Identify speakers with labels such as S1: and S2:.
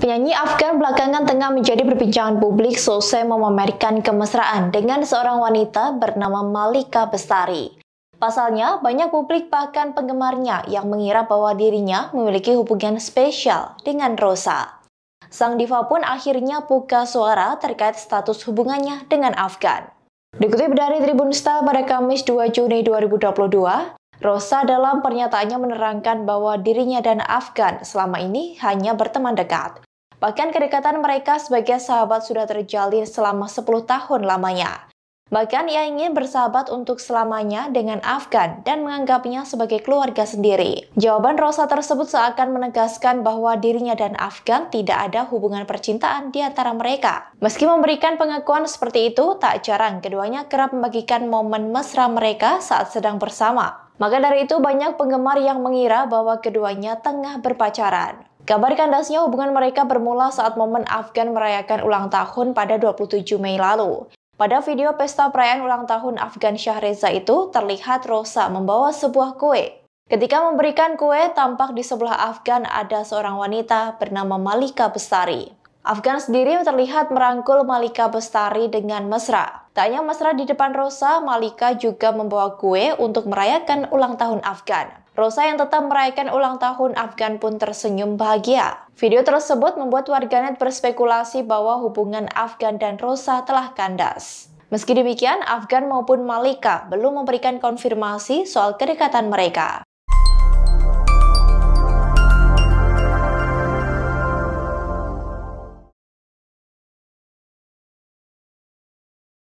S1: Penyanyi Afgan belakangan tengah menjadi perbincangan publik selesai memamerkan kemesraan dengan seorang wanita bernama Malika Bestari. Pasalnya, banyak publik bahkan penggemarnya yang mengira bahwa dirinya memiliki hubungan spesial dengan Rosa. Sang diva pun akhirnya buka suara terkait status hubungannya dengan Afgan. Dikutip dari Tribun Star pada Kamis 2 Juni 2022, Rosa dalam pernyataannya menerangkan bahwa dirinya dan Afgan selama ini hanya berteman dekat. Bahkan kedekatan mereka sebagai sahabat sudah terjalin selama 10 tahun lamanya. Bahkan ia ingin bersahabat untuk selamanya dengan Afgan dan menganggapnya sebagai keluarga sendiri. Jawaban Rosa tersebut seakan menegaskan bahwa dirinya dan Afgan tidak ada hubungan percintaan di antara mereka. Meski memberikan pengakuan seperti itu, tak jarang keduanya kerap membagikan momen mesra mereka saat sedang bersama. Maka dari itu banyak penggemar yang mengira bahwa keduanya tengah berpacaran. Kabar kandasnya hubungan mereka bermula saat momen Afgan merayakan ulang tahun pada 27 Mei lalu. Pada video pesta perayaan ulang tahun Afgan Syahreza itu terlihat Rosa membawa sebuah kue. Ketika memberikan kue, tampak di sebelah Afgan ada seorang wanita bernama Malika Bestari. Afgan sendiri terlihat merangkul Malika Bestari dengan mesra. Tak hanya mesra di depan Rosa, Malika juga membawa kue untuk merayakan ulang tahun Afgan. Rosa yang tetap merayakan ulang tahun Afgan pun tersenyum bahagia. Video tersebut membuat warganet berspekulasi bahwa hubungan Afgan dan Rosa telah kandas. Meski demikian, Afgan maupun Malika belum memberikan konfirmasi soal kedekatan mereka.